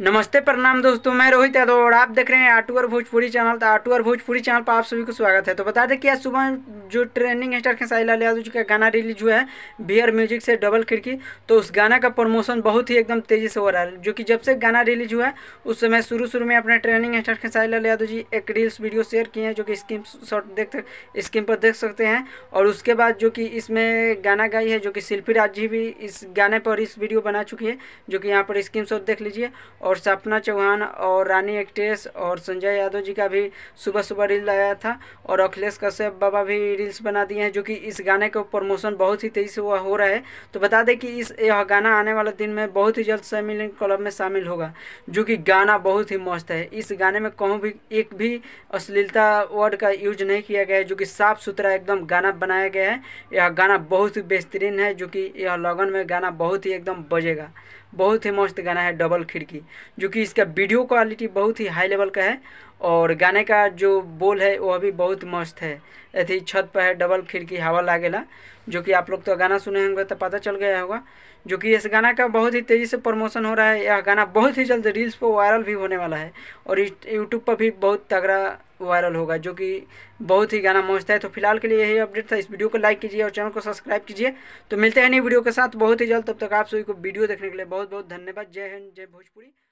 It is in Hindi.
नमस्ते प्रणाम दोस्तों मैं रोहित यादव और आप देख रहे हैं आटू और भोजपुरी चैनल तो आटू और भोजपुरी चैनल पर आप सभी को स्वागत है तो बता दें कि आज सुबह जो ट्रेंडिंग स्टार खेसारी लाल यादव जी का गाना रिलीज हुआ है बियर म्यूजिक से डबल खिड़की तो उस गाना का प्रमोशन बहुत ही एकदम तेज़ी से हो रहा है जो कि जब से गाना रिलीज हुआ है उस समय शुरू शुरू में अपने ट्रेनिंग स्टार खेसारी लाल यादव जी एक रील्स वीडियो शेयर किए हैं जो कि स्क्रीन शॉट देख स्क्रीन पर देख सकते हैं और उसके बाद जो कि इसमें गाना गाई है जो कि शिल्पी राज जी भी इस गाने पर इस वीडियो बना चुकी है जो कि यहाँ पर स्क्रीन देख लीजिए और सपना चौहान और रानी एक्ट्रेस और संजय यादव जी का भी सुबह सुबह रील आया था और अखिलेश कश्यप बाबा भी रील्स बना दिए हैं जो कि इस गाने का प्रमोशन बहुत ही तेज़ी से हुआ हो रहा है तो बता दें कि इस यह गाना आने वाले दिन में बहुत ही जल्द शामिल क्लब में शामिल होगा जो कि गाना बहुत ही मस्त है इस गाने में कहूँ भी एक भी अश्लीलता वर्ड का यूज नहीं किया गया है जो कि साफ़ सुथरा एकदम गाना बनाया गया है यह गाना बहुत ही बेहतरीन है जो कि यह लगन में गाना बहुत ही एकदम बजेगा बहुत ही मस्त गाना है डबल खिड़की जो कि इसका वीडियो क्वालिटी बहुत ही हाई लेवल का है और गाने का जो बोल है वह भी बहुत मस्त है अथी छत पर है डबल खिड़की हवा लागेला जो कि आप लोग तो गाना सुने होंगे तो पता चल गया होगा जो कि इस गाना का बहुत ही तेज़ी से प्रमोशन हो रहा है यह गाना बहुत ही जल्द रील्स पर वायरल भी होने वाला है और यूट्यूब पर भी बहुत तगड़ा वायरल होगा जो कि बहुत ही गाना मस्त है तो फिलहाल के लिए यही अपडेट था इस वीडियो को लाइक कीजिए और चैनल को सब्सक्राइब कीजिए तो मिलते हैं नई वीडियो के साथ बहुत ही जल्द तब तक आप सभी को वीडियो देखने के लिए बहुत बहुत धन्यवाद जय हिंद जय भोजपुरी